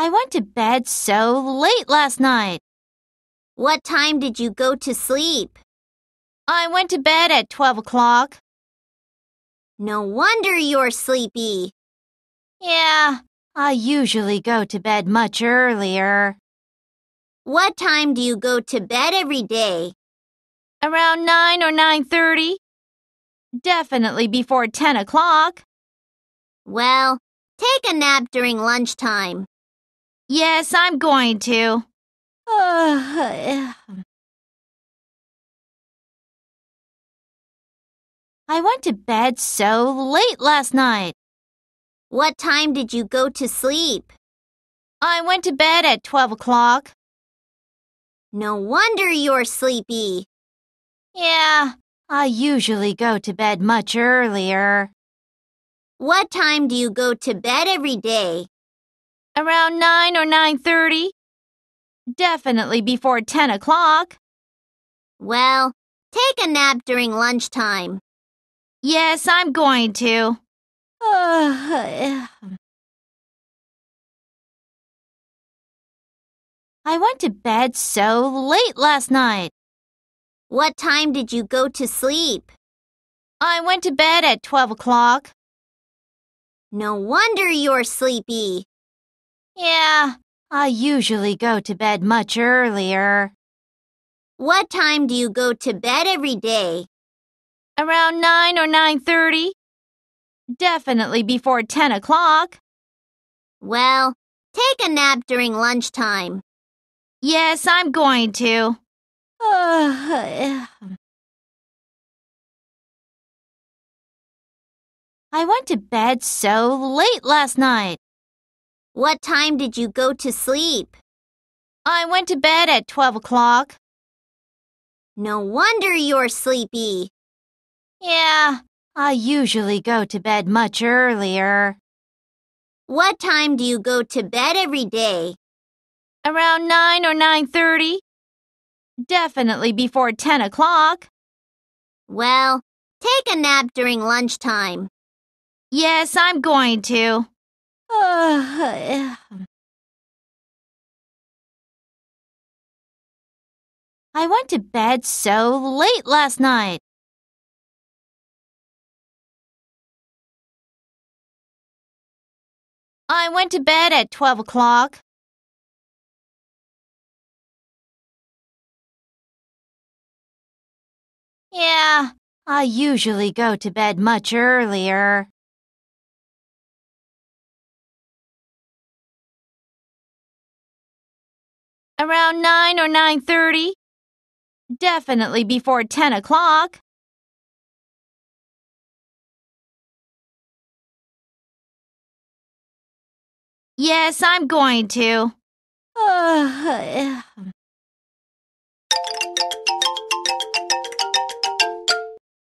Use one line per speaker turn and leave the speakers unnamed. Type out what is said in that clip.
I went to bed so
late last night. What time did you go to sleep? I went to bed at 12 o'clock. No wonder you're sleepy. Yeah, I usually go to bed much earlier. What time do you go to bed every day? Around 9 or 9.30. Definitely before 10 o'clock. Well, take a nap during lunchtime. Yes, I'm going
to. Uh,
I went to bed so late last night. What time did you go to sleep? I went to bed at 12 o'clock. No wonder you're sleepy. Yeah, I usually go to bed much earlier. What time do you go to bed every day? Around 9 or 9.30? Definitely before 10 o'clock. Well, take a nap during lunchtime. Yes, I'm going to.
I
went to bed so late last night. What time did you go to sleep? I went to bed at 12 o'clock. No wonder you're sleepy. Yeah, I usually go to bed much earlier. What time do you go to bed every day? Around 9 or 9.30. Definitely before 10 o'clock. Well, take a nap during lunchtime. Yes, I'm going to. I
went to bed so
late last night. What time did you go to sleep? I went to bed at 12 o'clock. No wonder you're sleepy. Yeah, I usually go to bed much earlier. What time do you go to bed every day? Around 9 or 9.30. Definitely before 10 o'clock. Well, take a nap during lunchtime. Yes, I'm
going to. Uh, I went to bed so late last night. I went to bed at 12 o'clock. Yeah, I usually go to bed much earlier. Around 9 or 9.30? Definitely before 10 o'clock. Yes, I'm going to. Uh,